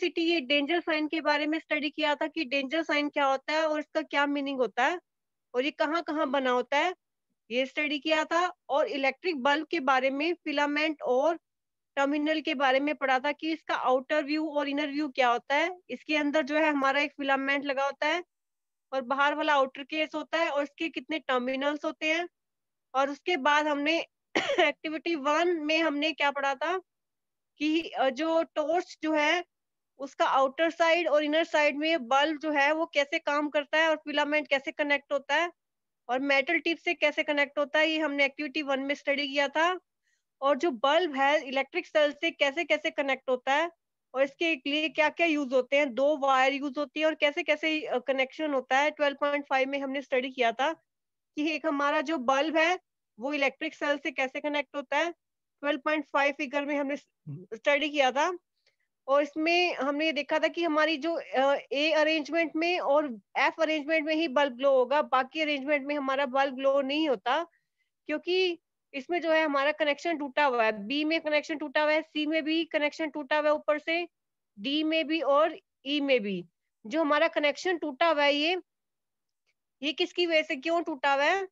City ये danger sign के बारे में स्टडी किया था कि डेंजर साइन क्या होता है और इसका क्या मीनिंग होता है और ये कहाँ कहाँ बना होता है ये स्टडी किया था और इलेक्ट्रिक बल्ब के बारे में फिलामेंट और टर्मिनल के बारे में पढ़ा था कि इसका आउटर व्यू और इनर व्यू क्या होता है इसके अंदर जो है हमारा एक फिलामेंट लगा होता है और बाहर वाला आउटर केस होता है और इसके कितने टर्मिनल्स होते हैं और उसके बाद हमने एक्टिविटी वन में हमने क्या पढ़ा था कि जो टोर्च जो है उसका आउटर साइड और इनर साइड में बल्ब जो है वो कैसे काम करता है और फिलामेंट कैसे कनेक्ट होता है और मेटल टिप से कैसे कनेक्ट होता है ये हमने एक्टिविटी वन में स्टडी किया था और जो बल्ब है इलेक्ट्रिक सेल से कैसे कैसे कनेक्ट होता है और इसके लिए क्या क्या यूज होते हैं दो वायर यूज होती है और कैसे कैसे कनेक्शन होता है 12.5 में हमने स्टडी किया था कि एक हमारा जो बल्ब है वो इलेक्ट्रिक सेल से कैसे कनेक्ट होता है 12.5 फिगर में हमने स्टडी हम्म। किया था और इसमें हमने ये देखा था कि हमारी जो ए अरेंजमेंट में और एफ अरेंजमेंट में ही बल्ब ग्लो होगा बाकी अरेंजमेंट में हमारा बल्ब ग्लो नहीं होता क्योंकि इसमें जो है हमारा कनेक्शन टूटा हुआ है बी में कनेक्शन टूटा हुआ है सी में भी कनेक्शन टूटा हुआ है ऊपर से डी में भी और ई e में भी जो हमारा कनेक्शन टूटा हुआ है ये ये किसकी वजह से क्यों टूटा हुआ है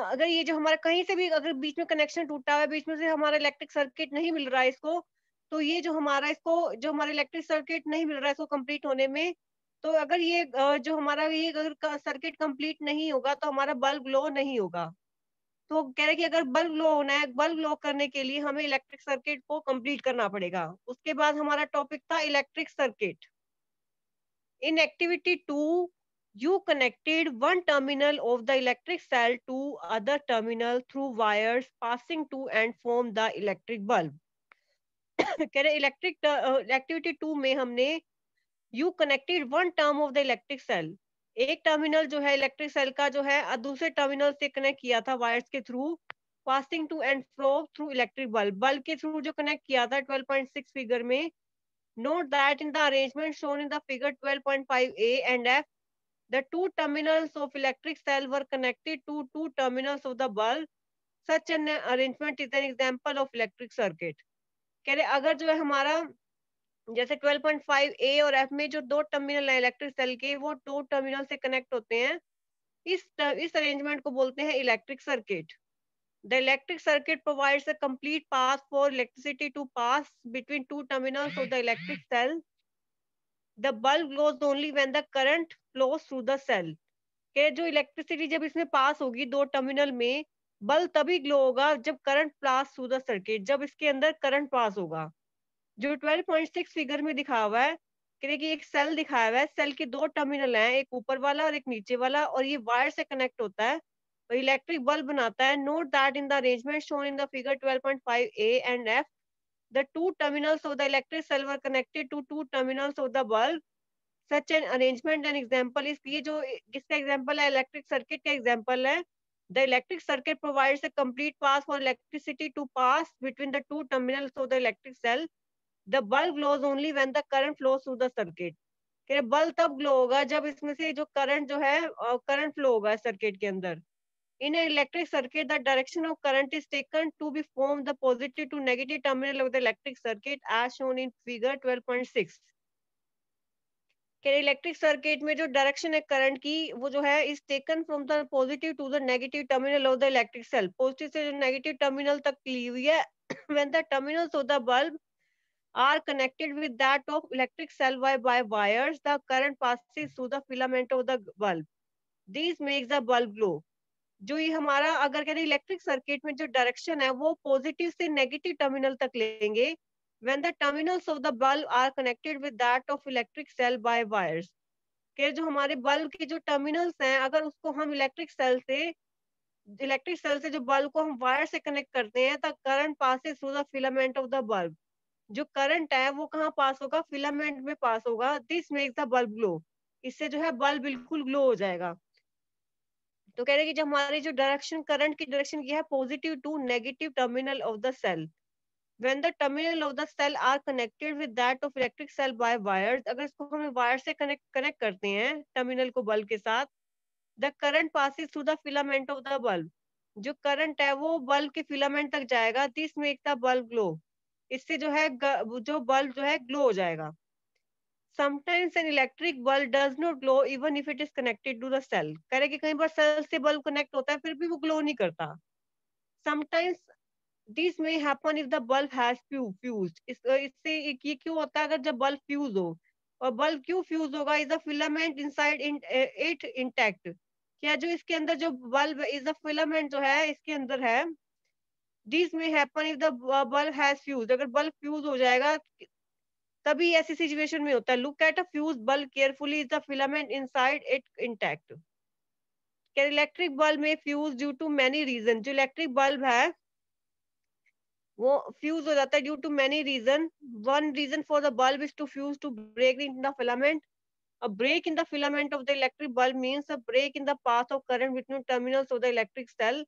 अगर ये जो हमारा कहीं से भी अगर बीच में कनेक्शन टूटा हुआ है बीच में से हमारा इलेक्ट्रिक सर्किट नहीं मिल रहा है इसको तो ये जो हमारा इसको जो हमारा इलेक्ट्रिक सर्किट नहीं मिल रहा है इसको कंप्लीट होने में तो अगर ये जो हमारा ये अगर सर्किट कंप्लीट नहीं होगा तो हमारा बल्ब ग्लो नहीं होगा तो कह रहे कि अगर बल्ब ग्लो होना है बल्ब ग्लो करने के लिए हमें इलेक्ट्रिक सर्किट को कंप्लीट करना पड़ेगा उसके बाद हमारा टॉपिक था electric circuit in activity two you connected one terminal of the electric cell to other terminal through wires passing to and form the electric bulb कह रहे इलेक्ट्रिक एक्टिविटी टू में हमने you connected one term of the electric cell एक terminal जो है electric cell का जो है दूसरे टर्मिनल से कनेक्ट किया था वायर्स के through passing to and flow through electric bulb bulb के थ्रू जो कनेक्ट किया था 12.6 फिगर में note that in the arrangement shown in the figure 12.5 A and F the two terminals of electric cell were connected to two terminals of the bulb such an arrangement is an example of electric circuit कह रहे अगर जो है हमारा जैसे 12.5 ए और F में जो दो टर्मिनल है इलेक्ट्रिक सेल के वो दो टर्मिनल से कनेक्ट होते हैं इस इस अरेंजमेंट को बोलते हैं electric circuit the electric circuit provides a complete path for electricity to pass between two terminal of the electric cell the bulb glows only when the current flows through the cell के जो electricity जब इसमें पास होगी दो terminal में बल तभी glow होगा जब current pass through the circuit जब इसके अंदर करंट पास होगा जो ट्वेल्व पॉइंट सिक्स फिगर में दिखा हुआ है कि एक सेल दिखाया हुआ है सेल के दो टर्मिनल हैं एक ऊपर वाला और एक नीचे वाला और ये वायर से कनेक्ट होता है और इलेक्ट्रिक बल्ब बनाता है note that in the arrangement shown in the figure 12.5 A and F the two terminals of the electric cell were connected to two terminals of the bulb such an arrangement an example इसकी जो किसका example है electric circuit का example है The electric circuit provides a complete path for electricity to pass between the two terminals of the electric cell. The bulb glows only when the current flows through the circuit. कि bulb तब glow होगा जब इसमें से जो current जो है current flow होगा सर्किट के अंदर in electric circuit the direction of current is taken to be form the positive to negative terminal of the electric circuit as shown in figure 12.6 electric circuit में जो direction है current की वो जो है is taken from the positive to the negative terminal of the electric cell positive से जो negative terminal तक ली हुई है when the terminals of the bulb are connected with that of electric cell by by wires the current passes through the filament of the bulb this makes the bulb glow जो ये हमारा अगर कह रहे इलेक्ट्रिक सर्किट में जो direction है वो पॉजिटिव से नेगेटिव टर्मिनल तक लेंगे when the terminals of the bulb are connected with that of electric cell by wires कि जो हमारे बल्ब के जो टर्मिनल्स हैं अगर उसको हम इलेक्ट्रिक सेल से इलेक्ट्रिक सेल से जो बल्ब को हम वायर से कनेक्ट करते हैं तो current passes through the filament of the bulb जो करंट है वो कहाँ पास होगा फिलामेंट में पास होगा this makes the bulb glow इससे जो है बल्ब बिल्कुल ग्लो हो जाएगा तो कह रहे कि जो हमारी जो डायरेक्शन करंट की डायरेक्शन की है positive to negative terminal of the cell when the terminal of the cell are connected with that of electric cell by wires अगर इसको हम वायर से कनेक्ट कनेक्ट करते हैं टर्मिनल को बल्ब के साथ the current passes through the filament of the bulb जो करंट है वो बल्ब के फिलामेंट तक जाएगा this make the bulb glow इससे जो है जो बल्ब जो है ग्लो हो जाएगा sometimes an electric bulb does not glow even if it is connected to the cell कह रहे कि कई बार सेल से बल्ब कनेक्ट होता है फिर भी वो ग्लो नहीं करता sometimes this may happen if the bulb has fused इस, इससे ये क्यों होता है अगर जब बल्ब फ्यूज हो और बल्ब क्यों फ्यूज होगा is a filament inside it intact क्या जो इसके अंदर जो बल्ब इज अ फिलामेंट जो है इसके अंदर है this may happen if the bulb has fuse अगर बल्ब फ्यूज हो जाएगा तभी ऐसी सिचुएशन में होता है look at a fuse bulb carefully is the filament inside it intact electric bulb में fuse due to many reason जो इलेक्ट्रिक बल्ब है वो फ्यूज हो जाता है due to many reason one reason for the bulb is to fuse to break in the filament A break in the filament of the electric bulb means a break in the path of current between terminals of the electric cell.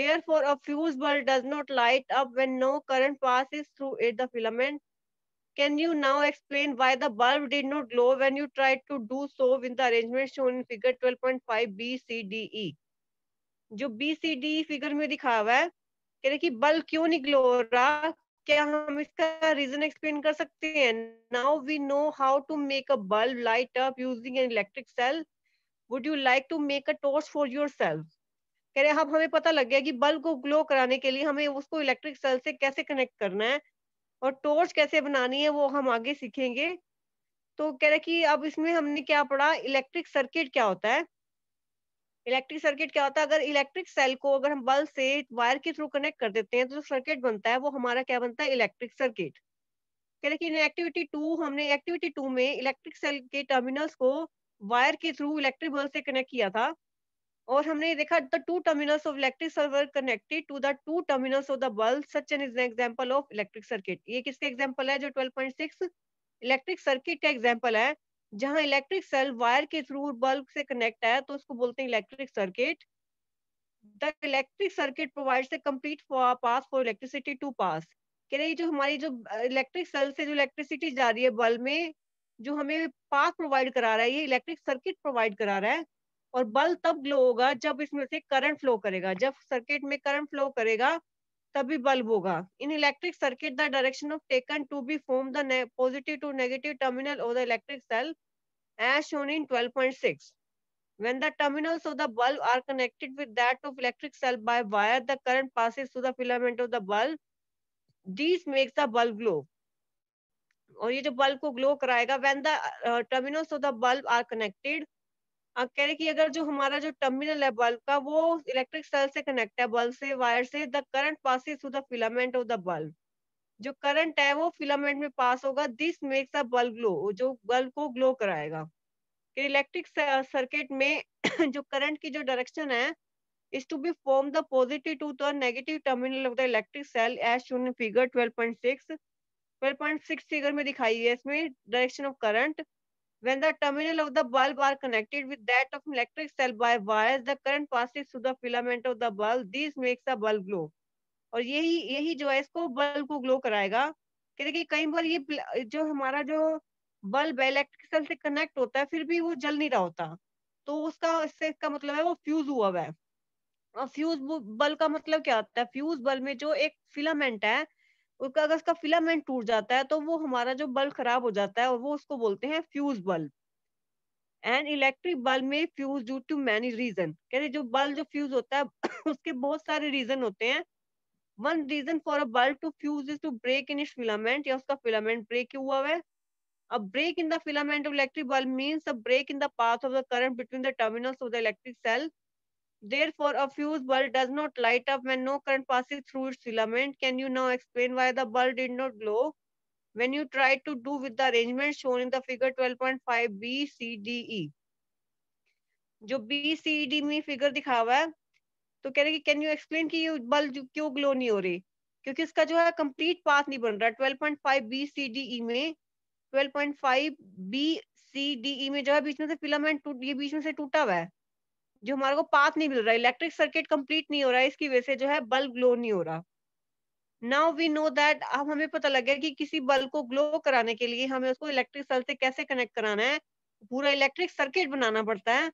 Therefore, a fuse bulb does not light up when no current passes through it, the filament. Can you now explain why the bulb did not glow when you tried to do so with the arrangement shown in figure 12.5 B, C, D, E? jo b c d figure mein dikhaya hua hai कह रहे कि bulb क्यों निकलो रहा क्या हम इसका reason explain कर सकते हैं now we know how to make a bulb light up using an electric cell would you like to make a torch for yourself कह रहे अब हमें पता लग गया कि बल्ब को ग्लो कराने के लिए हमें उसको इलेक्ट्रिक सेल से कैसे कनेक्ट करना है और टॉर्च कैसे बनानी है वो हम आगे सीखेंगे तो कह रहे कि अब इसमें हमने क्या पढ़ा इलेक्ट्रिक सर्किट क्या होता है इलेक्ट्रिक सर्किट क्या होता है अगर इलेक्ट्रिक सेल को अगर हम बल्ब से वायर के थ्रू कनेक्ट कर देते हैं तो जो सर्किट बनता है वो हमारा क्या बनता है इलेक्ट्रिक सर्किट लेकिन एक्टिविटी टू हमने एक्टिविटी टू में इलेक्ट्रिक सेल के टर्मिनल्स को वायर के थ्रू इलेक्ट्रिक बल्ब से कनेक्ट किया था और हमने देखा the two terminals of electric server connected to the two terminals of the bulb such an is example of electric circuit ये किसके एग्जांपल है जो 12.6 इलेक्ट्रिक सर्किट का एग्जांपल है जहां इलेक्ट्रिक सेल वायर के थ्रू बल्ब से कनेक्ट है तो उसको बोलते हैं electric circuit the electric circuit provide से complete pass for electricity to pass कह रहे जो हमारी जो इलेक्ट्रिक सेल से जो इलेक्ट्रिसिटी जा रही है बल्ब में जो हमें पास प्रोवाइड करा रहा है ये इलेक्ट्रिक सर्किट प्रोवाइड करा रहा है और बल्ब तब ग्लो होगा जब इसमें से करंट फ्लो करेगा जब सर्किट में करंट फ्लो करेगा तभी बल्ब होगा in electric circuit the direction of taken to be form the positive to negative terminal of the electric cell as shown in 12.6 when the terminals of the bulb are connected with that of electric cell by wire the current passes through the filament of the bulb this makes the bulb glow और ये जो bulb को glow कराएगा when the terminals of the bulb are connected कह रहे कि अगर जो हमारा जो टर्मिनल है बल्ब का वो इलेक्ट्रिक सेल से कनेक्ट है बल्ब से वायर से the current passes through the filament of the bulb जो करंट है वो फिलामेंट में पास होगा this makes a bulb glow जो बल्ब को ग्लो कराएगा इलेक्ट्रिक सर्किट में जो करंट की जो डायरेक्शन है is to be formed the positive terminal of the electric cell as shown figure twelve point six twelve point six figure में दिखाई है इसमें direction of current When the terminal of the bulb are connected with that of electric cell by wires, the current passes through the filament of the bulb. This makes the bulb glow. और यही यही जो है इसको bulb को glow कराएगा कि देखिए कई बार ये जो हमारा जो बल्ब इलेक्ट्रिक सेल से कनेक्ट होता है फिर भी वो जल नहीं रहा होता तो उसका इससे इसका मतलब है वो फ्यूज हुआ हुआ है और फ्यूज बल्ब का मतलब क्या होता है फ्यूज बल्ब में जो एक फिलामेंट है उसका अगर उसका फिलामेंट टूट जाता है तो वो हमारा जो बल्ब खराब हो जाता है और वो उसको बोलते हैं fuse bulb and electric bulb में fuse due to many reason कहते जो बल्ब जो फ्यूज होता है उसके बहुत सारे रीजन होते हैं one reason for a bulb to fuse is to break in it filament या उसका फिलामेंट ब्रेक क्यों हुआ है A break in the filament of electric bulb means a break in the path of the current between the terminals of the electric cell Therefore, a fuse bulb does not light up when no current passes through its filament. Can you now explain why the bulb did not glow? When you tried to do with the arrangement shown in the figure 12.5 B, C, D, E. जो B C D में figure dikha hua hai to keh rahe ki can you explain ki ye bulb क्यों glow nahi ho rahi kyunki iska jo hai complete path nahi ban raha 12.5 b c d e में 12.5 b c d e E jo hai beech mein se filament filament ye beech mein se टूटा hua hai जो हमारे को path नहीं मिल रहा electric circuit complete नहीं हो रहा है इसकी वजह से जो है बल्ब ग्लो नहीं हो रहा नाउ वी नो दैट अब हमें पता लग गया कि किसी बल्ब को ग्लो कराने के लिए हमें उसको इलेक्ट्रिक सेल से कैसे कनेक्ट कराना है पूरा इलेक्ट्रिक सर्किट बनाना पड़ता है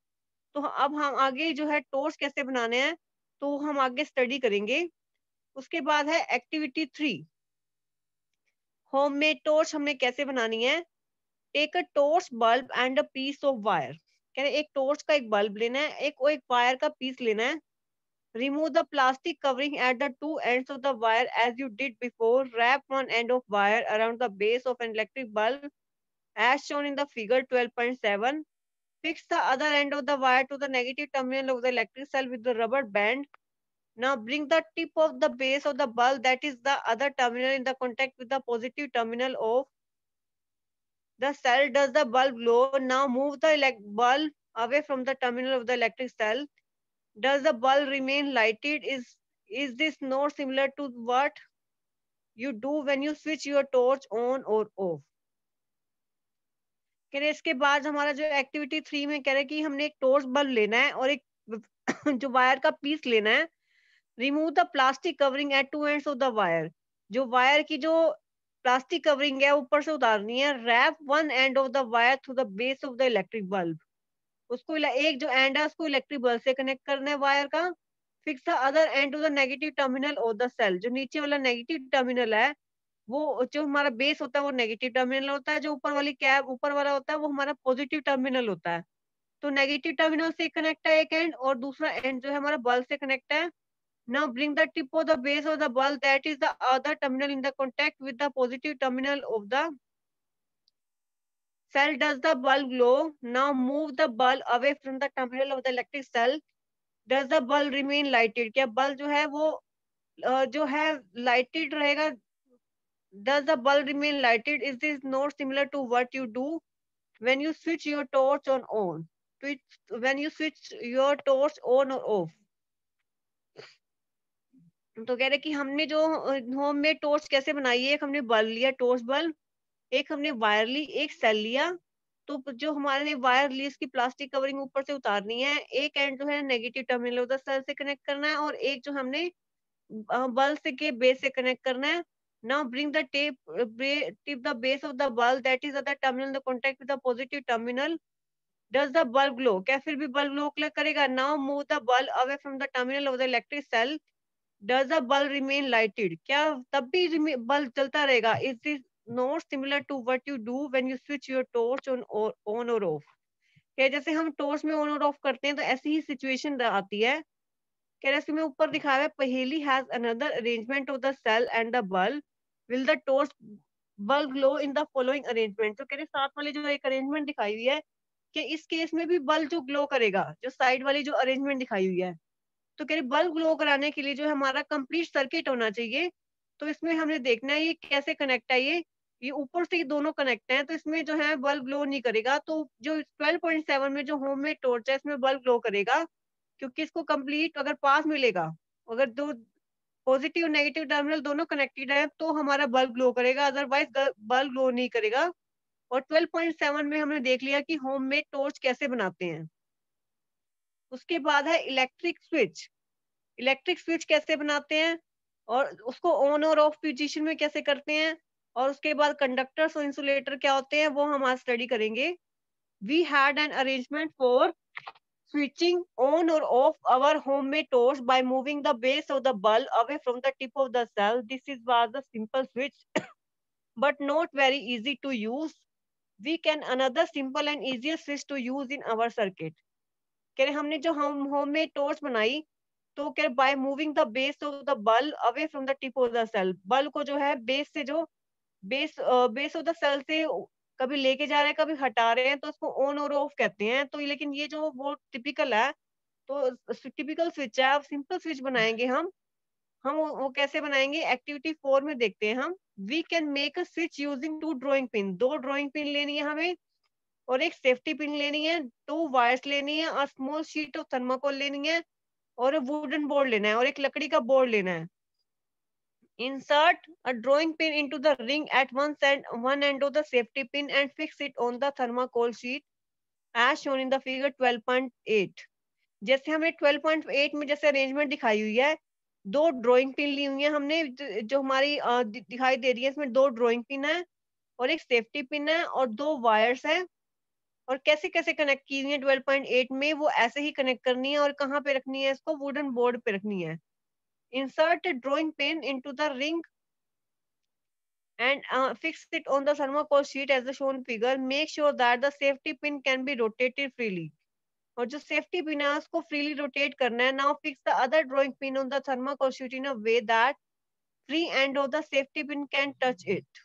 तो अब हम आगे जो है टोर्स कैसे बनाने हैं तो हम आगे स्टडी करेंगे उसके बाद है activity three home made torch हमने कैसे बनानी है take a torch bulb and a piece of wire कह रहे एक टोर्च का एक बल्ब लेना है एक वो एक वायर का पीस लेना है remove the plastic covering at the two end of the wire as you did before wrap one end of wire around the base of an electric bulb as shown in the figure twelve fix the other end of the wire to the negative terminal of the electric cell with the rubber band now bring the tip of the base of the bulb that is the other terminal in the contact with the positive terminal of the cell does the bulb glow now move the elect bulb away from the terminal of the electric cell does the bulb remain lighted is is this node similar to what you do when you switch your torch on or off कह रहे इसके बाद हमारा जो activity three में कह रहे कि हमने एक टोर्च बल्ब लेना है और एक जो वायर का पीस लेना है remove the plastic covering at two ends of the wire जो वायर की जो प्लास्टिक कवरिंग है ऊपर से उतारनी है wrap one end of the wire through the base of the electric bulb उसको एक जो एंड है उसको इलेक्ट्रिक बल्ब से कनेक्ट करना है वायर का fix the other end to the negative terminal of the cell जो नीचे वाला नेगेटिव टर्मिनल है वो जो हमारा बेस होता है वो नेगेटिव टर्मिनल होता है जो ऊपर वाली कैब ऊपर वाला होता है वो हमारा पॉजिटिव टर्मिनल होता है तो नेगेटिव टर्मिनल से कनेक्ट है एक एंड और दूसरा एंड जो है हमारा बल्ब से कनेक्ट है Now bring the tip of the base of the ball that is the other terminal in the contact with the positive terminal of the cell. Does the ball glow? Now move the ball away from the terminal of the electric cell. Does the ball remain lighted? क्या बल जो है वो जो है lighted रहेगा? Does the ball remain lighted? Is this not similar to what you do when you switch your torch on on? When you switch your torch on or off? तो कह रहे कि हमने जो होम में टोर्च कैसे बनाई है एक हमने बल्ब लिया टोर्च बल्ब एक हमने वायर ली एक सेल लिया तो जो हमारे ने वायर ली उसकी प्लास्टिक कवरिंग ऊपर से उतारनी है एक एंड जो है नेगेटिव टर्मिनल होता सेल से कनेक्ट करना है और एक जो हमने बल्ब से के बेस से कनेक्ट करना है now bring the tape tip the base of the bulb that is terminal contact with positive terminal does the bulb glow क्या फिर भी बल्ब ग्लो करेगा now move the bulb away from the terminal of the electric cell does a bulb remain lighted क्या तब भी bulb चलता रहेगा is this not similar to what you do when you switch your torch on on और of क्या जैसे हम torch में ऑन और ऑफ करते हैं तो ऐसी ही सिचुएशन आती है कह रहे में ऊपर दिखा रहा है पहेली has another arrangement of the cell and the bulb will the torch bulb glow in the following arrangement तो कह रहे साथ वाले जो एक अरेंजमेंट दिखाई हुई है कि इस केस में भी बल्ब जो ग्लो करेगा जो साइड वाली जो अरेंजमेंट दिखाई हुई है तो कह रहे बल्ब ग्लो कराने के लिए जो है हमारा कंप्लीट सर्किट होना चाहिए तो इसमें हमने देखना है ये कैसे कनेक्ट है ये ये ऊपर से दोनों कनेक्ट हैं तो इसमें जो है बल्ब ग्लो नहीं करेगा तो जो 12.7 में जो होम में टोर्च है इसमें बल्ब ग्लो करेगा क्योंकि इसको कंप्लीट अगर पास मिलेगा अगर दो पॉजिटिव नेगेटिव टर्मिनल दोनों कनेक्टेड है तो हमारा बल्ब ग्लो करेगा अदरवाइज बल्ब ग्लो नहीं करेगा और 12.7 में हमने देख लिया कि होम मेड टोर्च कैसे बनाते हैं उसके बाद है इलेक्ट्रिक स्विच इलेक्ट्रिक स्विच कैसे बनाते हैं और उसको ऑन और ऑफ पोजीशन में कैसे करते हैं और उसके बाद कंडक्टर और इंसुलेटर क्या होते हैं वो हम आज स्टडी करेंगे we had an arrangement for switching on और off our home made torches by moving the base of the bulb away from the tip of the cell this is was the simple switch but not very easy to use we can another simple and easier switch to use in our circuit कह रहे हमने जो हम home में torch बनाई तो कह रहे by moving the base of the bulb away from the tip of the cell bulb को जो है बेस से जो base base of the cell से कभी लेके जा रहे हैं कभी हटा रहे हैं तो उसको ऑन और ऑफ कहते हैं तो लेकिन ये जो वो टिपिकल है तो टिपिकल स्विच है सिंपल स्विच बनाएंगे हम हम वो कैसे बनाएंगे एक्टिविटी फोर में देखते हैं हम we can make a switch using two drawing pin दो ड्रॉइंग पिन लेनी है हमें और एक सेफ्टी पिन लेनी है टू वायर्स लेनी है और स्मॉल शीट ऑफ थर्माकोल लेनी है और वुडन बोर्ड लेना है और एक लकड़ी का बोर्ड लेना है in a drawing pin into the ring at one end one end of the safety pin and fix it on sheet as shown in the figure twelve point eight जैसे point eight में जैसे arrangement दिखाई हुई है दो drawing pin ली हुई है हमने जो हमारी दिखाई दे रही है इसमें दो ड्रॉइंग पिन है और एक सेफ्टी पिन है और दो वायर्स है और कैसे कैसे कनेक्ट की हुई है ट्वेल्व पॉइंट एट में वो ऐसे ही कनेक्ट करनी है और कहाँ पे रखनी है इसको वुडन बोर्ड पे रखनी है insert drawing pen into the ring and fix it on on the thermocol sheet as the shown figure make sure that the safety pin can be rotated और जो सेफ्टी पिन है उसको freely rotate करना है now fix the other drawing pin on the thermocol sheet in a way that free end of the safety pin can touch it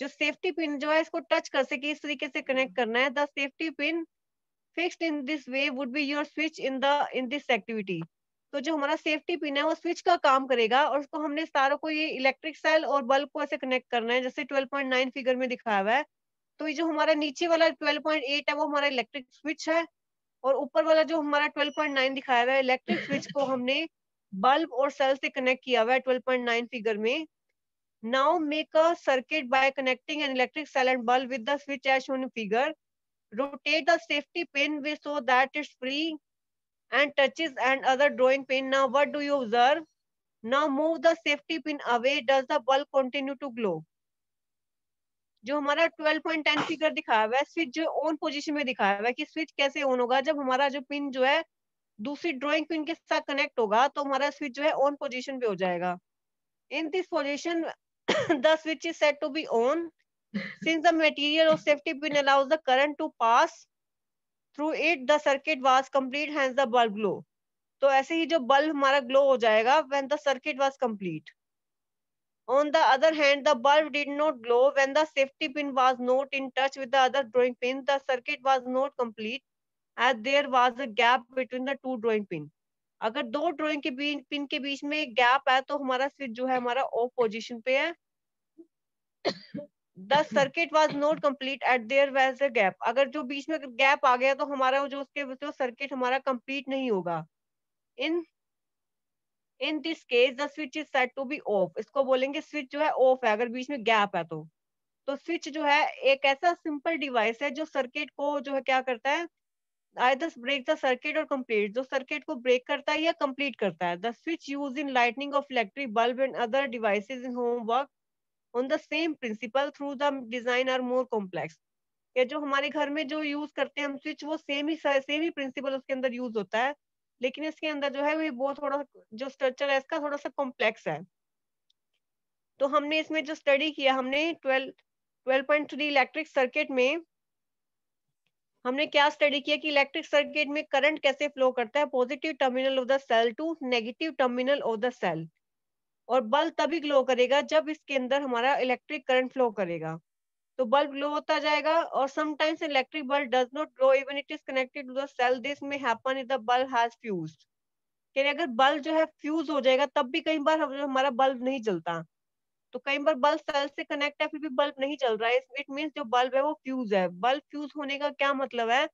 जो safety pin जो है इसको टच कर सके इस तरीके से कनेक्ट hmm. करना है the safety pin fixed in this way would be your switch in the in this activity तो जो हमारा सेफ्टी पिन है वो स्विच का काम करेगा और उसको हमने सारों को ये इलेक्ट्रिक सेल और बल्ब को ऐसे कनेक्ट करना है जैसे 12.9 फिगर में दिखाया हुआ है तो ये जो हमारा नीचे वाला 12.8 है वो हमारा इलेक्ट्रिक स्विच है और ऊपर वाला जो हमारा 12.9 दिखाया हुआ है इलेक्ट्रिक स्विच को हमने बल्ब और सेल से कनेक्ट किया हुआ है ट्वेल्व फिगर में Now make a circuit by connecting an electric silent bulb with the switch as shown in figure. Rotate the safety pin so that it's free and touches and other drawing pin. Now what do you observe? Now move the safety pin away. Does the bulb continue to glow? जो हमारा 12.10 figure दिखाया हुआ है switch जो on position में दिखाया हुआ है कि स्विच कैसे ऑन होगा जब हमारा जो पिन जो है दूसरी ड्राइंग पिन के साथ कनेक्ट होगा तो हमारा स्विच जो है ऑन पोजीशन पे हो जाएगा in this position the switch is said to be on since the material of safety pin allows the current to pass through it the circuit was complete hence the bulb glow to so, aise hi jo bulb hamara glow ho jayega when the circuit was complete on the other hand the bulb did not glow when the safety pin was not in touch with the other drawing pin the circuit was not complete as there was a gap between the two drawing pin अगर दो drawing के बीच pin के बीच में gap है तो हमारा switch जो है हमारा ऑफ पोजीशन पे है the circuit was not complete at there was the gap अगर जो बीच में गैप आ गया तो हमारा जो उसके जो सर्किट हमारा कम्प्लीट नहीं होगा in in this case the switch is set to be off इसको बोलेंगे स्विच जो है ऑफ है अगर बीच में गैप है तो तो स्विच जो है एक ऐसा सिंपल डिवाइस है जो सर्किट को जो है क्या करता है either break the circuit और कम्प्लीट जो सर्किट को ब्रेक करता है या कम्प्लीट करता है the switch use in lightning of electric bulb and other devices in home work on the same principle through the design are more complex ये जो हमारे घर में जो यूज करते हैं हम स्विच वो सेम ही सेम ही प्रिंसिपल उसके अंदर यूज होता है लेकिन इसके अंदर जो है वो बहुत थोड़ा जो स्ट्रक्चर है इसका थोड़ा सा कॉम्प्लेक्स है तो हमने इसमें जो स्टडी किया हमने 12 12.3 इलेक्ट्रिक सर्किट में हमने क्या स्टडी किया कि इलेक्ट्रिक सर्किट में करंट कैसे फ्लो करता है positive terminal of the cell to negative terminal of the cell और बल्ब तभी ग्लो करेगा जब इसके अंदर हमारा इलेक्ट्रिक करंट फ्लो करेगा तो बल्ब ग्लो होता जाएगा और sometimes electric bulb does not glow even it is connected to the cell this may happen if the bulb has fuse कि अगर बल्ब जो है फ्यूज हो जाएगा तब भी कई बार हमारा बल्ब नहीं जलता तो कई बार बल्ब सेल से कनेक्ट है फिर भी बल्ब नहीं चल रहा है इट मीन जो बल्ब है वो फ्यूज है बल्ब फ्यूज होने का क्या मतलब है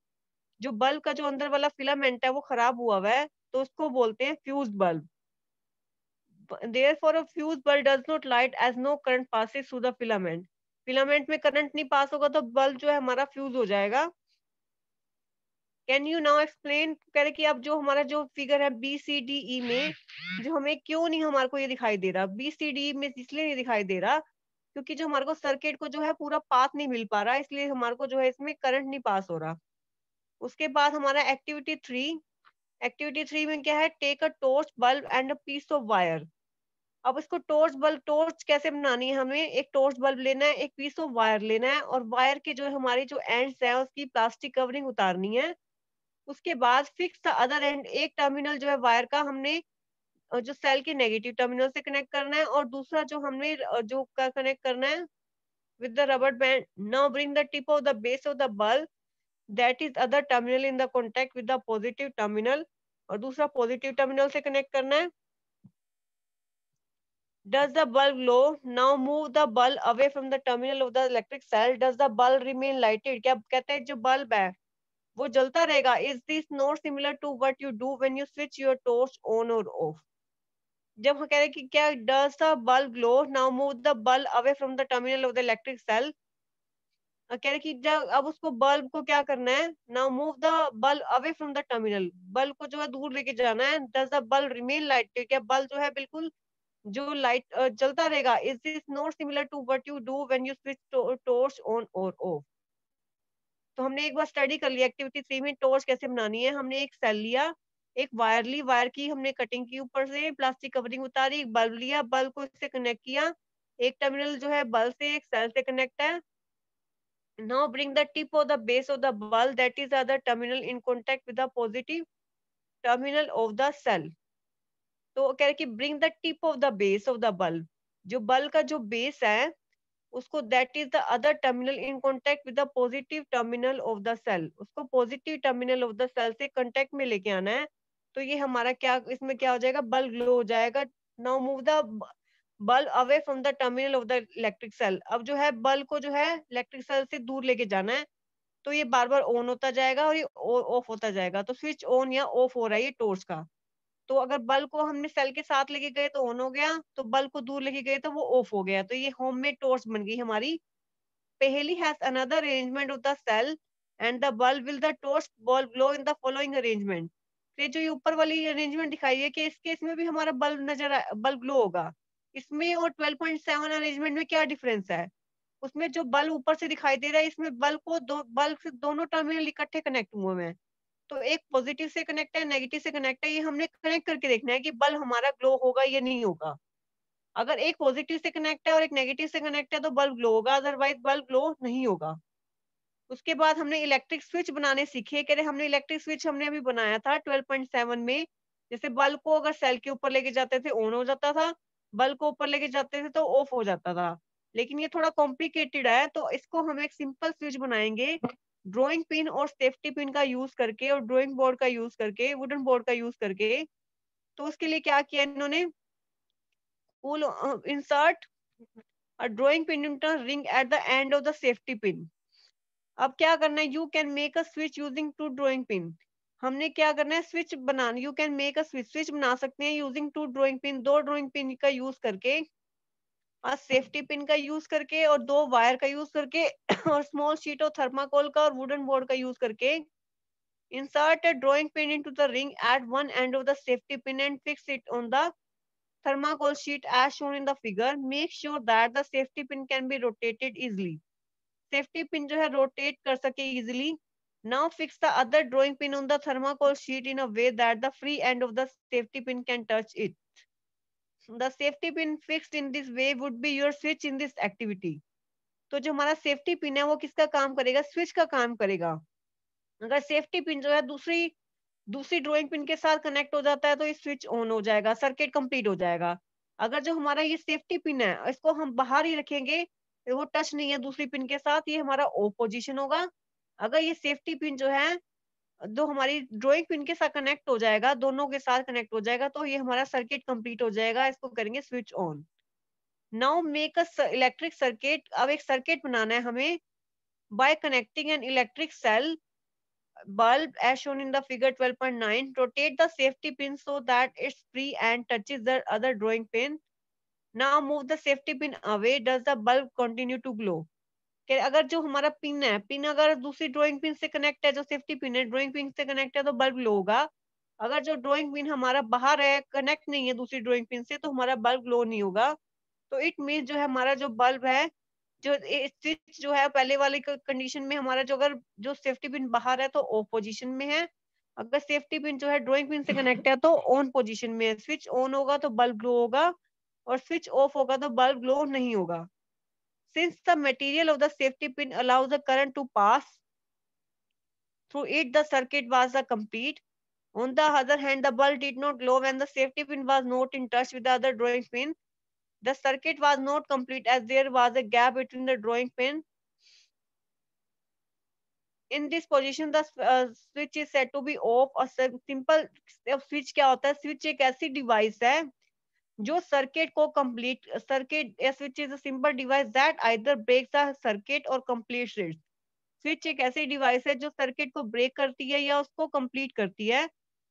जो बल्ब का जो अंदर वाला फिलामेंट है वो खराब हुआ हुआ है तो उसको बोलते हैं fuse bulb therefore a fuse bulb does not light as no current passes through the filament filament में current नहीं pass होगा तो bulb जो है हमारा fuse हो जाएगा कैन यू नाउ एक्सप्लेन कह रहे कि अब जो हमारा जो फिगर है बी सी डी ई में जो हमें क्यों नहीं हमारे को ये दिखाई दे रहा बी सी डी में इसलिए नहीं दिखाई दे रहा क्योंकि जो हमारे को सर्किट को जो है पूरा पास नहीं मिल पा रहा इसलिए हमारे को जो है इसमें करंट नहीं पास हो रहा उसके बाद हमारा एक्टिविटी थ्री एक्टिविटी थ्री में क्या है take a torch bulb and a piece of wire अब इसको टोर्च बल्ब टोर्च कैसे बनानी है हमें एक टोर्च बल्ब लेना है एक पीस ऑफ वायर लेना है और वायर के जो हमारी जो एंड्स है उसकी प्लास्टिक कवरिंग उतारनी है उसके बाद फिक्स अदर एंड एक टर्मिनल जो है वायर का हमने जो सेल के नेगेटिव टर्मिनल से कनेक्ट करना है और दूसरा जो हमने जो का कनेक्ट करना है with the rubber band now bring the tip of the base of the bulb that is other terminal in the contact with the positive terminal और दूसरा पॉजिटिव टर्मिनल से कनेक्ट करना है does the bulb glow now move the bulb away from the terminal of the electric cell does the bulb remain lighted kya kehte hai jo bulb hai wo jalta rahega is this not similar to what you do when you switch your torch on or off jab hum keh rahe ki kya does the bulb glow now move the bulb away from the terminal of the electric cell कह रहे कि जब अब उसको bulb को क्या करना है now move the bulb away from the terminal bulb को जो है दूर लेके जाना है does the bulb remain lighted क्या बल्ब जो है बिल्कुल जो लाइट चलता रहेगा is this not similar to what you do when you switch torch on और ऑफ तो हमने एक बार स्टडी कर लिया एक्टिविटी थ्री में टॉर्च कैसे बनानी है हमने एक सेल लिया एक वायर ली वायर की हमने कटिंग की ऊपर से प्लास्टिक कवरिंग उतारी एक बल्ब लिया बल्ब को इससे कनेक्ट किया एक टर्मिनल जो है बल्ब से एक सेल से कनेक्ट है now bring the tip of the base of the bulb that is other terminal in contact with the positive terminal of the cell तो कह रहे कि bring the tip of the base of the bulb जो bulb का जो base है उसको that is the other terminal in contact with the positive terminal of the cell उसको positive terminal of the cell से कॉन्टेक्ट में लेके आना है तो ये हमारा क्या इसमें क्या हो जाएगा बल्ब ग्लो हो जाएगा now move the bulb away from the terminal of the electric cell अब जो है बल्ब को जो है इलेक्ट्रिक सेल से दूर लेके जाना है तो ये बार बार ऑन होता जाएगा और ये ऑफ होता जाएगा तो स्विच ऑन या ऑफ हो रहा है ये टोर्च का तो अगर बल को हमने सेल के साथ लेके गए तो ऑन हो गया तो बल को दूर लेके गए तो वो ऑफ हो गया तो ये होम मेड टोर्स बन गई हमारी पहली has another arrangement of the cell and the bulb will the torch bulb glow in the following arrangement ये जो ये ऊपर वाली अरेंजमेंट दिखाई है कि इस केस में भी हमारा बल्ब नजर बल्ब ग्लो होगा इसमें और 12.7 अरेंजमेंट में क्या डिफरेंस है उसमें जो बल्ब ऊपर से दिखाई दे रहा है इसमें बल्ब को दो बल्ब से दोनों टर्मिनल इकट्ठे कनेक्ट हुए हैं तो एक पॉजिटिव से कनेक्ट है नेगेटिव से कनेक्ट है ये हमने कनेक्ट करके देखना है कि बल हमारा ग्लो होगा या नहीं होगा अगर एक पॉजिटिव से कनेक्ट है और एक नेगेटिव से कनेक्ट है तो बल्ब ग्लो होगा अदरवाइज बल्ब ग्लो नहीं होगा उसके बाद हमने इलेक्ट्रिक स्विच बनाने सीखे कह रहे हमने इलेक्ट्रिक स्विच हमने अभी बनाया था 12.7 में जैसे बल्ब को अगर सेल के ऊपर लेके जाते थे ऑन हो जाता था बल्ब को ऊपर लेके जाते थे तो ऑफ हो जाता था लेकिन ये थोड़ा कॉम्प्लिकेटेड है तो इसको हम एक सिंपल स्विच बनाएंगे ड्रॉइंग पिन और सेफ्टी पिन का यूज करके और ड्रॉइंग बोर्ड का यूज करके वुडन बोर्ड का यूज करके तो उसके लिए क्या किया इन्होंने pull insert drawing pin ring at the end of the safety pin अब क्या करना है you can make a switch using two drawing pin हमने क्या करना है स्विच बनाना you can make a switch switch बना सकते हैं यूजिंग टू ड्रॉइंग पिन दो ड्रॉइंग पिन का यूज करके और सेफ्टी पिन का यूज करके और दो वायर का यूज करके और स्मॉल शीट और थर्माकोल का और वुडन बोर्ड का यूज करके insert drawing pin into the ring at one end of the safety pin and fix it on the thermocol sheet as shown in the figure make sure that the safety pin can be rotated easily safety pin जो है rotate कर सके easily now fix the other drawing pin on the thermocol sheet in a way that the free end of the safety pin can touch it the safety pin fixed in this way would be your switch in this activity तो जो हमारा safety pin है वो किसका काम करेगा switch का काम करेगा अगर सेफ्टी पिन जो है दूसरी दूसरी ड्रॉइंग पिन के साथ कनेक्ट हो जाता है तो ये स्विच ऑन हो जाएगा सर्किट कंप्लीट हो जाएगा अगर जो हमारा ये सेफ्टी पिन है इसको हम बाहर ही रखेंगे वो टच नहीं है दूसरी पिन के साथ ये हमारा ऑफ पोजिशन होगा अगर ये सेफ्टी पिन जो है दो हमारी ड्रॉइंग पिन के साथ कनेक्ट हो जाएगा दोनों के साथ कनेक्ट हो जाएगा तो ये हमारा सर्किट कंप्लीट हो जाएगा इसको करेंगे switch on now make a electric circuit अब एक सर्किट बनाना है हमें by connecting an electric cell bulb as shown in the figure 12.9 rotate the safety pin so that its free end touches the other drawing pin now move the safety pin away does the bulb continue to glow कि अगर जो हमारा pin है pin अगर दूसरी drawing pin से connect है जो सेफ्टी पिन है ड्राइंग पिन से कनेक्ट है तो बल्ब लो होगा अगर जो ड्राइंग पिन हमारा बाहर है कनेक्ट नहीं है दूसरी ड्राइंग पिन से तो हमारा बल्ब ग्लो नहीं होगा तो इट मीन जो है हमारा जो बल्ब है जो स्विच जो है पहले वाले कंडीशन में हमारा जो अगर जो सेफ्टी पिन बाहर है तो ऑफ पोजिशन में है अगर सेफ्टी पिन जो है ड्रॉइंग पिन से कनेक्ट है तो ऑन पोजिशन में है स्विच ऑन होगा तो बल्ब ग्लो होगा और स्विच ऑफ होगा तो बल्ब ग्लो नहीं होगा Since the material of the safety pin allows the current to pass, through it the circuit was complete. On the other hand, the bulb did not glow when the safety pin was not in touch with the other drawing pin. The circuit was not complete as there was a gap between the drawing pin. In this position, the uh, switch is said to be off. A simple switch क्या होता है? Switch is a device है जो circuit को complete circuit switch is simple device that either break the circuit और complete switch एक ऐसी device है जो सर्किट को ब्रेक करती है या उसको कंप्लीट करती है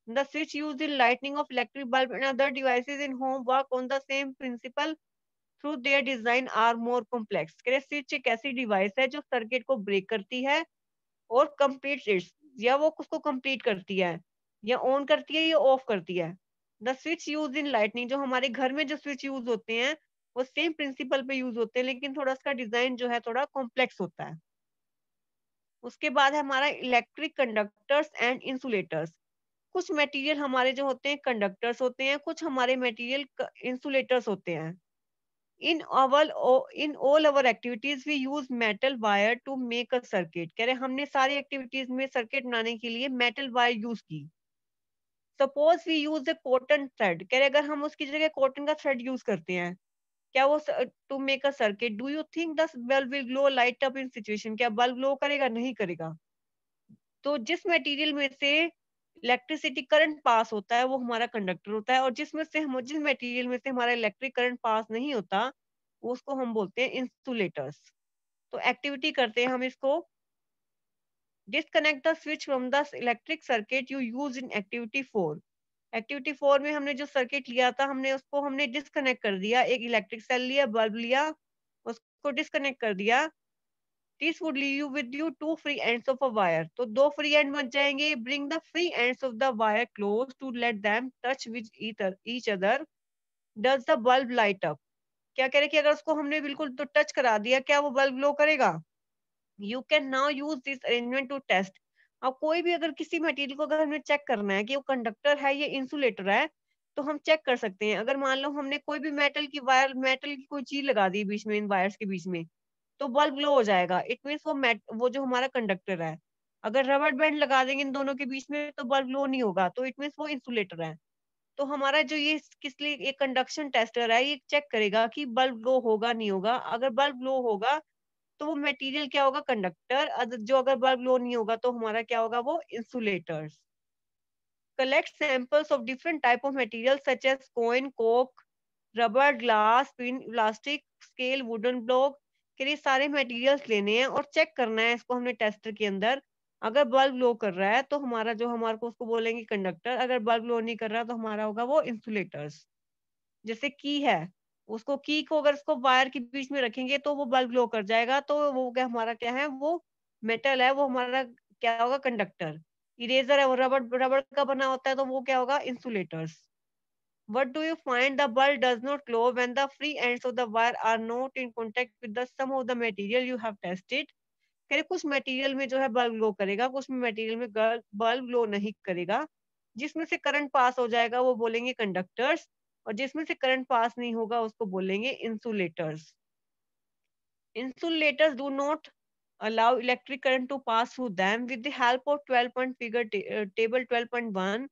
the switch use in lightning of electric bulb and other device in home work on the same principle through their design are more complex switch एक ऐसी डिवाइस है जो सर्किट को ब्रेक करती है और कम्प्लीट या वो उसको कम्प्लीट करती है या ऑन करती है या ऑफ करती है the switch use in lightning जो हमारे घर में जो स्विच यूज होते हैं वो सेम प्रिंसिपल पे यूज होते हैं लेकिन थोड़ा उसका डिजाइन जो है थोड़ा कॉम्प्लेक्स होता है उसके बाद है हमारा इलेक्ट्रिक कंडक्टर्स एंड इंसुलेटर्स कुछ मटेरियल हमारे जो होते हैं कंडक्टर्स होते हैं कुछ हमारे मटेरियल इंसुलेटर्स होते हैं in all in all our activities we use metal wire to make a circuit कह रहे हमने सारी एक्टिविटीज में सर्किट बनाने के लिए मेटल वायर यूज की suppose we use a cotton thread कह रहे अगर हम उसकी जगह कॉटन का थ्रेड यूज करते हैं क्या वो to make a circuit do you think this bulb will glow light up in situation क्या बल्ब ग्लो करेगा नहीं करेगा तो जिस मटेरियल में से इलेक्ट्रिसिटी करंट पास होता है वो हमारा कंडक्टर होता है और जिसमें से हम जिस मटेरियल में से हमारा इलेक्ट्रिक करंट पास नहीं होता उसको हम बोलते हैं इंसुलेटर्स तो एक्टिविटी करते हैं हम इसको disconnect the switch from the electric circuit you use in activity four activity four में हमने जो सर्किट लिया था हमने उसको हमने डिस्कनेक्ट कर दिया एक इलेक्ट्रिक सेल लिया बल्ब लिया उसको डिस्कनेक्ट कर दिया This this would leave you with you two free ends of a wire तो दो फ्री एंड बच Bring the free ends of the wire close to let them touch with either each other. Does the bulb light up? क्या कह रहे कि अगर उसको हमने बिल्कुल तो touch करा दिया क्या वो bulb glow करेगा you can now use this arrangement to test अब कोई भी अगर किसी मटेरियल को अगर हमने चेक करना है कि वो कंडक्टर है या इंसुलेटर है तो हम चेक कर सकते हैं अगर मान लो हमने कोई भी मेटल की वायर मेटल की कोई चीज लगा दी बीच में इन वायर्स के बीच में तो बल्ब ग्लो हो जाएगा इट मीन वो मेट वो जो हमारा कंडक्टर है अगर रबड़ बैंड लगा देंगे इन दोनों के बीच में तो बल्ब ग्लो नहीं होगा तो इट मीन्स वो इंसुलेटर है तो हमारा जो ये किस लिए एक कंडक्शन टेस्टर है ये चेक करेगा कि बल्ब ग्लो होगा नहीं होगा अगर बल्ब ग्लो होगा तो वो मटेरियल क्या होगा कंडक्टर जो अगर बल्ब लो नहीं होगा तो हमारा क्या होगा वो insulators collect samples of different type of materials such as coin कोक rubber glass pin plastic scale wooden block के लिए सारे मटेरियल्स लेने हैं और चेक करना है इसको हमने टेस्टर के अंदर अगर बल्ब लो कर रहा है तो हमारा जो हमारे को उसको बोलेंगे कंडक्टर अगर बल्ब लो नहीं कर रहा तो हमारा होगा वो इंसुलेटर्स जैसे की है उसको की को अगर उसको वायर के बीच में रखेंगे तो वो बल्ब ग्लो कर जाएगा तो वो क्या हमारा क्या है वो मेटल है वो हमारा क्या होगा कंडक्टर इरेजर है वो रबड़ रबड़ का बना होता है तो वो क्या होगा insulators what do you find the bulb does not glow when the free end of the wire are not in contact with the material you have tested you कह रहे कुछ मटेरियल में जो है बल्ब ग्लो करेगा कुछ material में bulb glow नहीं करेगा जिसमें से करंट पास हो जाएगा वो बोलेंगे कंडक्टर्स और जिसमें से करंट पास नहीं होगा उसको बोलेंगे insulators insulators do not allow electric current to pass through them with the help of 12 point figure table 12.1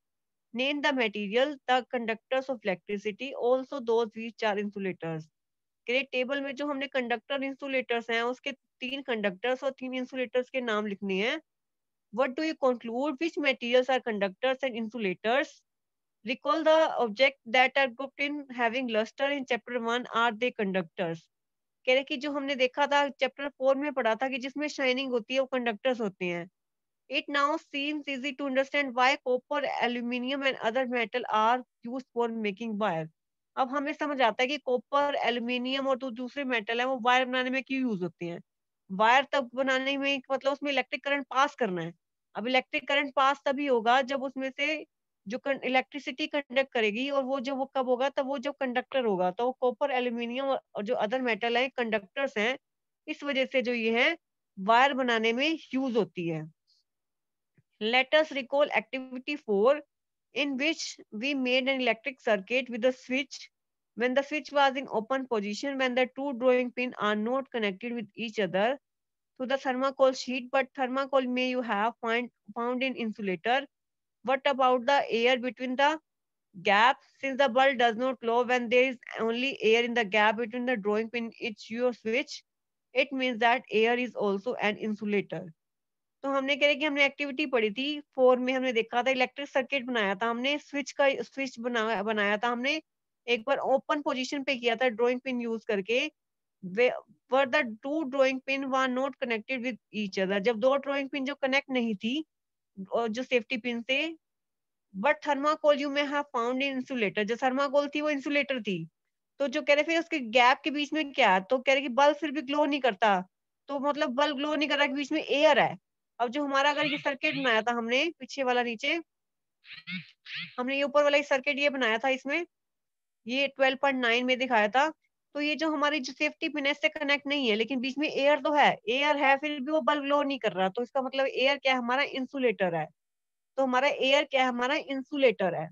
name the material the conductors of electricity also those which are insulators table में जो हमने conductor insulators हैं उसके तीन conductors और तीन insulators के नाम लिखने हैं what do you conclude which material are conductors and insulators Recall the object that are grouped in having luster in chapter 1 are the conductors. कह रहे कि जो हमने देखा था चैप्टर फोर में पढ़ा था कि जिसमें शाइनिंग होती है वो कंडक्टर्स होते हैं it now seems easy to understand why copper aluminium and other metal are used for making wire अब हमें समझ आता है कि कॉपर एल्यूमिनियम और जो तो दूसरे मेटल है वो वायर बनाने में क्यों यूज होते हैं वायर तब बनाने में मतलब उसमें इलेक्ट्रिक करंट पास करना है अब इलेक्ट्रिक करंट पास तभी होगा जब उसमें से जो इलेक्ट्रिसिटी कंडक्ट करेगी और वो जब वो कब होगा तब वो जब कंडक्टर होगा तो वो कॉपर एल्यूमिनियम और जो अदर मेटल है कंडक्टर्स हैं इस वजह से जो ये है वायर बनाने में यूज होती है let's recall activity four in which we made an electric circuit with a switch when the switch was in open position when the two drawing pin are not connected with each other to the thermocol sheet but thermocol may you have find found in insulator what about the air between the gaps since the bulb does not glow when there is only air in the gap between the drawing pin it's your switch it means that air is also an insulator तो हमने कह रहे कि हमने activity पढ़ी थी four में हमने देखा था इलेक्ट्रिक सर्किट बनाया था हमने स्विच का स्विच बना बनाया था हमने एक बार ओपन पोजीशन पे किया था ड्राइंग पिन यूज करके were the two drawing pin were not connected with each other जब दो ड्राइंग पिन जो कनेक्ट नहीं थी जो सेफ्टी पिन थे बट थर्माकोल यू में हैव फाउंड इन इंसुलेटर जो थर्माकोल थी वो इंसुलेटर थी तो जो कह रहे फिर उसके गैप के बीच में क्या तो कह रहे कि बल्ब फिर भी ग्लो नहीं करता तो मतलब बल्ब ग्लो नहीं कर रहा बीच में एयर है अब जो हमारा अगर ये सर्किट बनाया था हमने पीछे वाला नीचे हमने ये ऊपर वाला सर्किट ये बनाया था इसमें ये 12.9 में दिखाया था तो ये जो हमारी जो सेफ्टी पिन से कनेक्ट नहीं है लेकिन बीच में एयर तो है एयर है फिर भी वो बल्ब ग्लो नहीं कर रहा तो इसका मतलब एयर क्या है हमारा इंसुलेटर है तो हमारा एयर क्या है हमारा इंसुलेटर है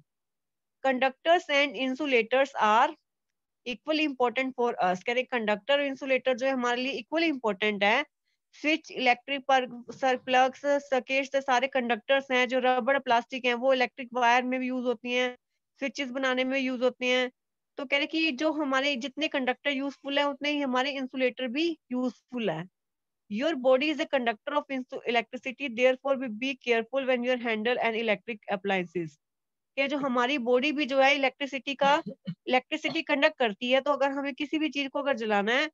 conductors and insulators are equally important for us कह रहे कंडक्टर इंसुलेटर जो है हमारे लिए इक्वली इंपॉर्टेंट है स्विच इलेक्ट्रिक पर प्लग्स सकेट्स सारे कंडक्टर्स हैं जो रबड़ प्लास्टिक हैं वो इलेक्ट्रिक वायर में भी यूज होती हैं स्विचेस बनाने में यूज होती हैं तो कह रहे कि जो हमारे जितने कंडक्टर यूजफुल है उतने ही हमारे इंसुलेटर भी यूजफुल है your body is a conductor of electricity therefore we be careful when your handle and electric appliances ये जो हमारी बॉडी भी जो है इलेक्ट्रिसिटी का इलेक्ट्रिसिटी कंडक्ट करती है तो अगर हमें किसी भी चीज को अगर जलाना है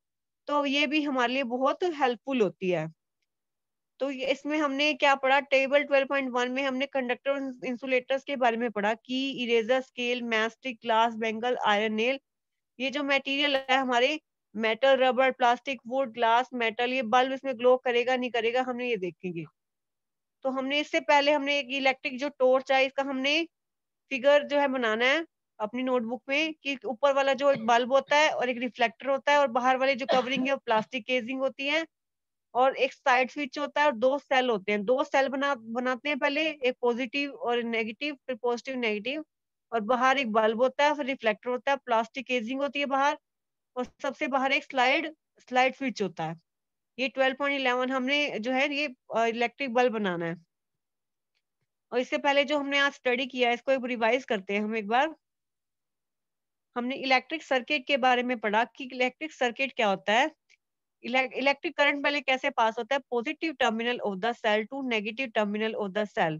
तो ये भी हमारे लिए बहुत हेल्पफुल होती है तो इसमें हमने क्या पढ़ा टेबल 12.1 में हमने कंडक्टर इंसुलेटर्स के बारे में पढ़ा की eraser scale plastic glass bangle iron nail ये जो मटेरियल है हमारे metal rubber plastic wood glass metal ये बल्ब इसमें ग्लो करेगा नहीं करेगा हमने ये देखेंगे तो हमने इससे पहले हमने एक इलेक्ट्रिक जो टोर्च है इसका हमने फिगर जो है बनाना है अपनी नोटबुक में कि ऊपर वाला जो एक बल्ब होता है और एक रिफ्लेक्टर होता है और बाहर वाले जो कवरिंग है प्लास्टिक केजिंग होती है और एक साइड स्विच होता है और दो सेल होते हैं दो सेल बना बनाते हैं पहले एक पॉजिटिव और नेगेटिव फिर पॉजिटिव नेगेटिव और बाहर एक बल्ब होता है फिर रिफ्लेक्टर होता है प्लास्टिक एजिंग होती है बाहर और सबसे बाहर एक स्लाइड स्लाइड स्विच होता है ये इलेवन हमने जो है ये इलेक्ट्रिक बल्ब बनाना है और इससे पहले जो हमने आज स्टडी किया इसको एक रिवाइज करते हैं हम एक बार हमने इलेक्ट्रिक सर्किट के बारे में पढ़ा कि इलेक्ट्रिक सर्किट क्या होता है इलेक्ट्रिक करंट पहले कैसे पास होता है positive terminal of the cell to negative terminal of the cell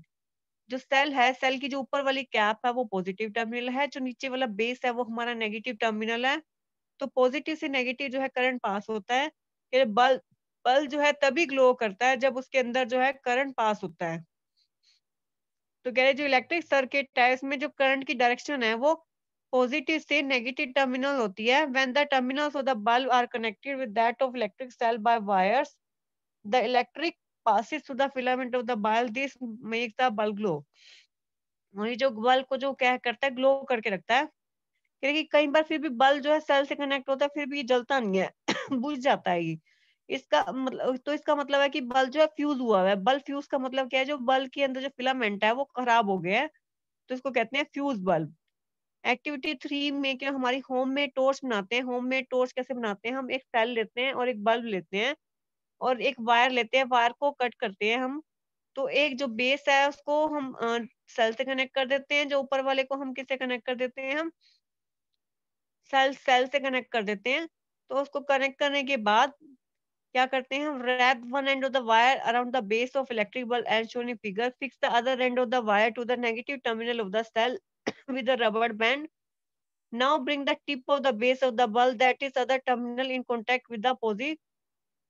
जो सेल है सेल की जो ऊपर वाली कैप है वो पॉजिटिव टर्मिनल है जो नीचे वाला बेस है वो हमारा नेगेटिव टर्मिनल है तो पॉजिटिव से नेगेटिव जो है करंट पास होता है फिर बल्ब बल जो है तभी ग्लो करता है जब उसके अंदर जो है करंट पास होता है तो कह रहे जो इलेक्ट्रिक सर्किट है इसमें जो करंट की डायरेक्शन है वो पॉजिटिव से नेगेटिव टर्मिनल होती है when the terminals of the bulb are connected with that of electric cell by wires the electric passes through the filament of the bulb this makes the bulb glow ये जो bulb को जो क्या करता है glow करके रखता है क्योंकि कई बार फिर भी बल्ब जो है सेल से कनेक्ट होता है फिर भी जलता नहीं है बुझ जाता है इसका मतलब तो इसका मतलब है कि बल्ब जो है फ्यूज हुआ है बल्ब फ्यूज का मतलब क्या है जो बल्ब के अंदर जो फिलामेंट है वो खराब हो गया है तो इसको कहते हैं फ्यूज बल्ब एक्टिविटी थ्री में क्या हमारी होम में टोर्च बनाते हैं होम में टोर्च कैसे बनाते हैं हम एक सेल लेते हैं और एक बल्ब लेते हैं और एक वायर लेते हैं वायर को कट करते हैं हम तो एक जो बेस है उसको हम सेल से कनेक्ट कर देते हैं जो ऊपर वाले को हम किससे कनेक्ट कर देते हैं हम सेल सेल से कनेक्ट कर देते हैं तो उसको कनेक्ट करने के बाद क्या करते हैं wrap one end of the wire around the the of electric bulb and shown in figure fix the other end of the wire to the negative terminal of the with a rubber band. Now bring the tip of the base of the bulb that is other terminal in contact with the positive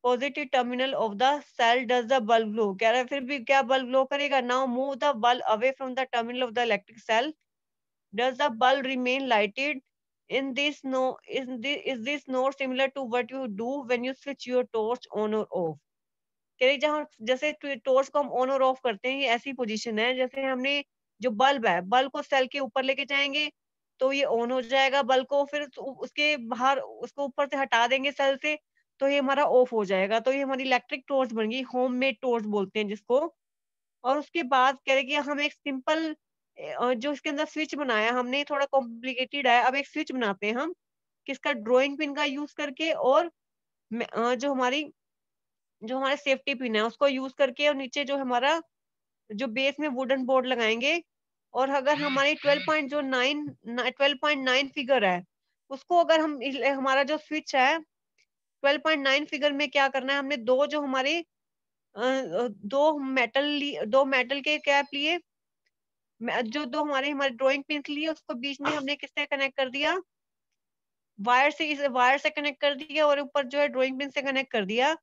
positive terminal of the cell does the bulb glow कह रहा है फिर भी क्या bulb glow करेगा now move the bulb away from the terminal of the electric cell does the bulb remain lighted in this no is this is this note similar to what you do when you switch your torch on or off कह रही जहाँ जैसे torch को हम on और of करते हैं ये ऐसी पोजीशन है जैसे हमने जो बल्ब है बल्ब को सेल के ऊपर लेके जाएंगे तो ये ऑन हो जाएगा बल्ब को फिर तो उसके बाहर उसको ऊपर से हटा देंगे सेल से तो ये हमारा ऑफ हो जाएगा तो ये हमारी इलेक्ट्रिक टोर्च बन गई होम मेड टोर्च बोलते हैं जिसको और उसके बाद कह रहे कि हम एक सिंपल जो इसके अंदर स्विच बनाया हमने थोड़ा कॉम्प्लिकेटेड है अब एक स्विच बनाते हैं हम किसका ड्रॉइंग पिन का यूज करके और जो हमारी जो हमारे सेफ्टी पिन है उसको यूज करके और नीचे जो हमारा जो बेस में वुडन बोर्ड लगाएंगे और अगर हमारी 12.9 नाइन फिगर है उसको अगर हम हमारा जो स्विच है 12.9 फिगर में क्या करना है हमने दो जो हमारे दो मेटल दो मेटल के कैप लिए जो दो हमारे हमारे ड्रॉइंग पिन लिए उसको बीच में हमने किससे कनेक्ट कर दिया वायर से इस वायर से कनेक्ट कर दिया और ऊपर जो है ड्रॉइंग पिन से कनेक्ट कर दिया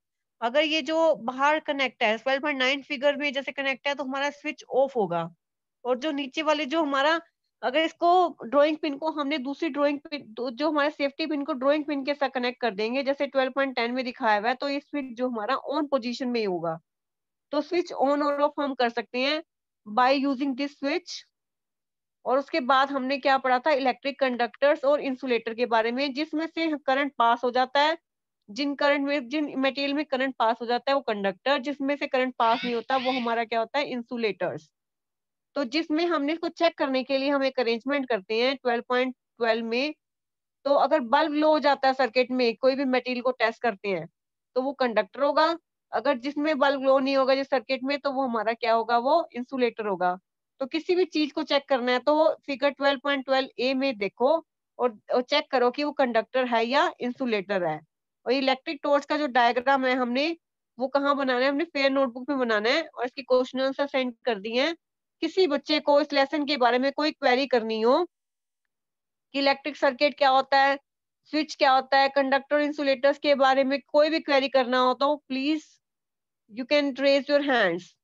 अगर ये जो बाहर कनेक्ट है ट्वेल्व पॉइंट नाइन फिगर में जैसे कनेक्ट है तो हमारा स्विच ऑफ होगा और जो नीचे वाले जो हमारा अगर इसको ड्रॉइंग पिन को हमने दूसरी ड्रॉइंग पिन तो जो हमारे सेफ्टी पिन को ड्रॉइंग पिन के साथ कनेक्ट कर देंगे जैसे 12.10 में दिखाया हुआ है तो ये स्विच जो हमारा ऑन पोजीशन में ही होगा तो स्विच ऑन और ऑफ हम कर सकते हैं बाय यूजिंग दिस स्विच और उसके बाद हमने क्या पढ़ा था इलेक्ट्रिक कंडक्टर्स और इंसुलेटर के बारे में जिसमें से करंट पास हो जाता है जिन करंट में जिन मटेरियल में करंट पास हो जाता है वो कंडक्टर जिसमें से करंट पास नहीं होता वो हमारा क्या होता है इंसुलेटर्स तो जिसमें हमने इसको चेक करने के लिए हम एक अरेंजमेंट करते हैं ट्वेल्व पॉइंट ट्वेल्व में तो अगर बल्ब लो हो जाता है सर्किट में कोई भी मटेरियल को टेस्ट करते हैं तो वो कंडक्टर होगा अगर जिसमें बल्ब लो नहीं होगा जिस सर्किट में तो वो हमारा क्या होगा वो इंसुलेटर होगा तो किसी भी चीज को चेक करना है तो figure twelve point twelve A में देखो और, और चेक करो कि वो कंडक्टर है या इंसुलेटर है और इलेक्ट्रिक टोर्च का जो डायग्राम है हमने वो कहाँ बनाना है हमने फेयर नोटबुक में बनाना है और इसके क्वेश्चन आंसर सेंड कर दिए हैं किसी बच्चे को इस लेसन के बारे में कोई क्वेरी करनी हो कि इलेक्ट्रिक सर्किट क्या होता है स्विच क्या होता है कंडक्टर इंसुलेटर्स के बारे में कोई भी क्वेरी करना हो तो please you can raise your hands